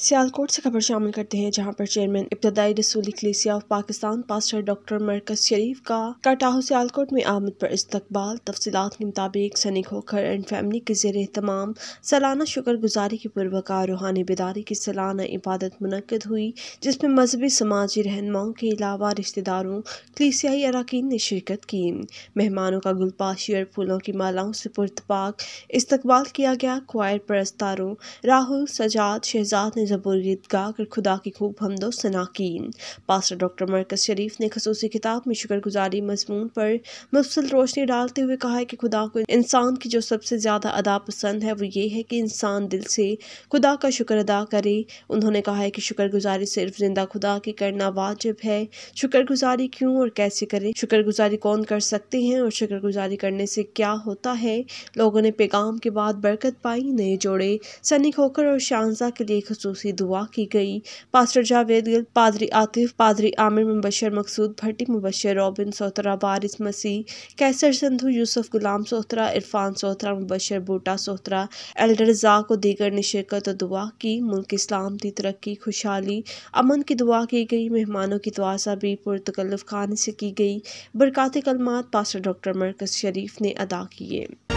सियालकोट से खबर शामिल करते हैं जहां पर चेयरमैन इब्तदाई रसूल इकलीसिया ऑफ पाकिस्तान पास्टर डॉक्टर मरकज शरीफ का कटाह सियालकोट में आमद पर इस्तकबाल तफसीत के मुताबिक सनी खोखर एंड फैमिली के जेर तमाम सालाना शुक्रगुजारी की पुरवकार रूहानी बेदारी की सालाना इबादत मनकद हुई जिसमें मजहबी समाजी रहनुमाओं के अलावा रिश्तेदारों कलीसियाई अरकान ने शिरकत की मेहमानों का गुलपाशी और फूलों की मालाओं से पुरतपाक इस्तकबाल किया गया क्वायर परस्तारों राहुल सजाद शहजाद ने ने जबूर गीत गाकर खुदा की खूब हमदो सना की पास्टर डॉक्टर मरकज़ शरीफ ने खसूसी किताब में शुक्रगुजारी मजमून पर मुफसल रोशनी डालते हुए कहा है कि खुदा को इंसान की जो सबसे ज़्यादा अदा पसंद है वो ये है कि इंसान दिल से खुदा का शुक्र अदा करे उन्होंने कहा है कि शुक्रगुजारी सिर्फ जिंदा खुदा की करना वाजिब है शुक्रगुजारी क्यों और कैसे करें शुक्रगुजारी कौन कर सकते हैं और शुक्रगुजारी करने से क्या होता है लोगों ने पैगाम के बाद बरकत पाई नए जोड़े सनी खोकर और शानजा के लिए खसूस खसूसी दुआ की गई पास्टर जावेद गिल पादरी आतिफ पादरी आमिर मुबशर मकसूद भट्टी मुबशर रॉबिन सोहतरा बारिस मसीह कैसर संधु यूसुफ गुलाम सोहतरा इरफान सोहतरा मुबशर बूटा सोहतरा एल्डर जाक और दीगर ने शिरकत और दुआ की मुल्क इस्लाम की तरक्की खुशहाली अमन की दुआ की गई मेहमानों की दुआसा भी पुरतकल्लफ खान से की गई बरकत कलमात पास्टर डॉक्टर मरकज शरीफ ने अदा किए